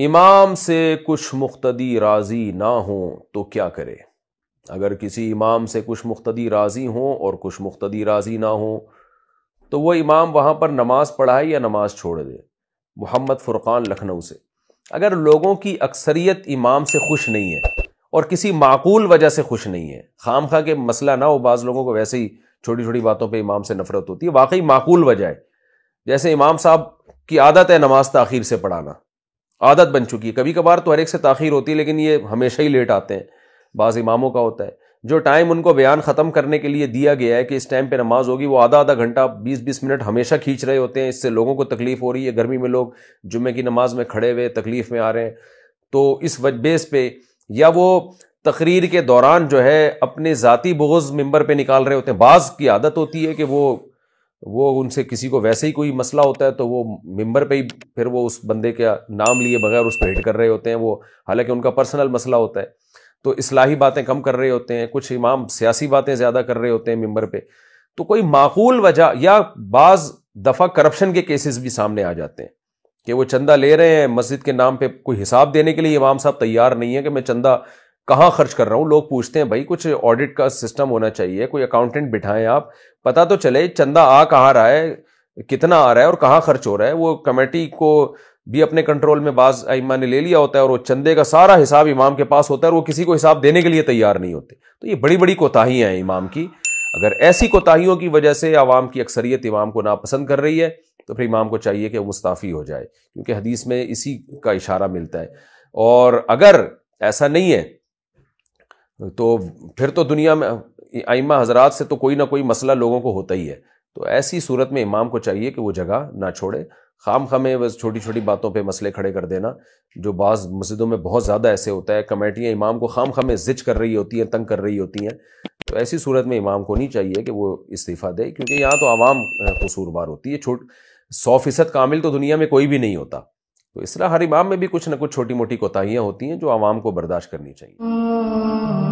इमाम से कुछ मुख्तदी राज़ी ना हो तो क्या करे अगर किसी इमाम से कुछ मुख्तदी राज़ी हो और कुछ मुख्तदी राज़ी ना हो तो वह इमाम वहाँ पर नमाज़ पढ़ाए या नमाज छोड़ दे मोहम्मद फ़ुरक़ान लखनऊ से अगर लोगों की अक्सरियत इमाम से खुश नहीं है और किसी माकूल वजह से खुश नहीं है खाम खा के मसला ना हो बाज़ लोगों को वैसे ही छोटी छोटी बातों पर इमाम से नफरत होती है वाकई माकूल वजह है जैसे इमाम साहब की आदत है नमाज तखिर से पढ़ाना आदत बन चुकी है कभी कभार तो हर एक से ताखिर होती है लेकिन ये हमेशा ही लेट आते हैं बाज़ इमामों का होता है जो टाइम उनको बयान ख़त्म करने के लिए दिया गया है कि इस टाइम पे नमाज होगी वो आधा आधा घंटा 20-20 मिनट हमेशा खींच रहे होते हैं इससे लोगों को तकलीफ़ हो रही है गर्मी में लोग जुम्मे की नमाज में खड़े हुए तकलीफ़ में आ रहे हैं तो इस बेस पे या वो तकरीर के दौरान जो है अपने ज़ाती बोझ मंबर पर निकाल रहे होते हैं बाज़ की आदत होती है कि वो वो उनसे किसी को वैसे ही कोई मसला होता है तो वो मेंबर पे ही फिर वो उस बंदे के नाम लिए बगैर उस पर हिट कर रहे होते हैं वो हालांकि उनका पर्सनल मसला होता है तो इसलाही बातें कम कर रहे होते हैं कुछ इमाम सियासी बातें ज़्यादा कर रहे होते हैं मेंबर पे तो कोई माकूल वजह या बाज़ दफ़ा करप्शन के केसेस भी सामने आ जाते हैं कि वो चंदा ले रहे हैं मस्जिद के नाम पर कोई हिसाब देने के लिए इमाम साहब तैयार नहीं है कि मैं चंदा कहाँ खर्च कर रहा हूँ लोग पूछते हैं भाई कुछ ऑडिट का सिस्टम होना चाहिए कोई अकाउंटेंट बिठाएं आप पता तो चले चंदा आ कहाँ रहा है कितना आ रहा है और कहाँ खर्च हो रहा है वो कमेटी को भी अपने कंट्रोल में बाज इमा ने ले लिया होता है और वो चंदे का सारा हिसाब इमाम के पास होता है और वो किसी को हिसाब देने के लिए तैयार नहीं होते तो ये बड़ी बड़ी कोताहियाँ हैं इमाम की अगर ऐसी कोताहियों की वजह से आवाम की अक्सरियत इमाम को नापसंद कर रही है तो फिर इमाम को चाहिए कि वो मुस्ताफ़ी हो जाए क्योंकि हदीस में इसी का इशारा मिलता है और अगर ऐसा नहीं है तो फिर तो दुनिया में आइमा हजरात से तो कोई ना कोई मसला लोगों को होता ही है तो ऐसी सूरत में इमाम को चाहिए कि वो जगह ना छोड़े खाम खमे बस छोटी छोटी बातों पे मसले खड़े कर देना जो बाज़ मस्जिदों में बहुत ज़्यादा ऐसे होता है कमेटियाँ इमाम को खाम खमे जिच कर रही होती हैं तंग कर रही होती हैं तो ऐसी सूरत में इमाम को नहीं चाहिए कि वो इस्तीफ़ा दे क्योंकि यहाँ तो आवाम कसूरवार होती है छोट सौ फीसद कामिल तो दुनिया में कोई भी नहीं होता तो इस तरह हर इमाम में भी कुछ ना कुछ छोटी मोटी कोताहियाँ होती हैं जो आवाम को बर्दाश्त करनी चाहिए